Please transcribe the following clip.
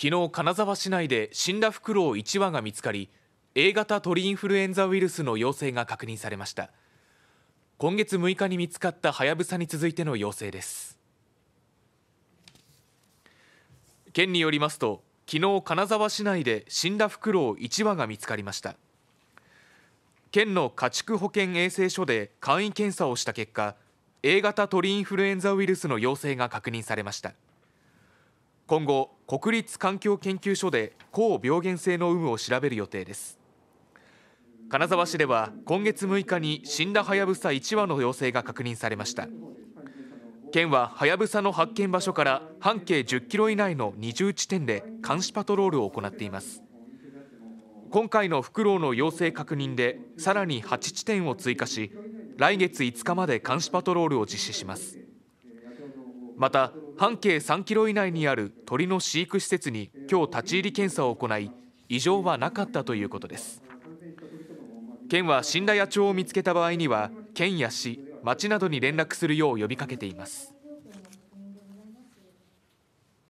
昨日金沢市内で死んだフクロウ1羽が見つかり A 型鳥インフルエンザウイルスの陽性が確認されました今月6日に見つかったハヤブサに続いての陽性です県によりますと昨日金沢市内で死んだフクロウ1羽が見つかりました県の家畜保健衛生所で簡易検査をした結果 A 型鳥インフルエンザウイルスの陽性が確認されました今後国立環境研究所で高病原性の有無を調べる予定です金沢市では今月6日に死んだハヤブサ1羽の陽性が確認されました県はハヤブサの発見場所から半径10キロ以内の20地点で監視パトロールを行っています今回のフクロウの陽性確認でさらに8地点を追加し来月5日まで監視パトロールを実施しますまた半径3キロ以内にある鳥の飼育施設に今日立ち入り検査を行い異常はなかったということです県は死んだ野鳥を見つけた場合には県や市町などに連絡するよう呼びかけています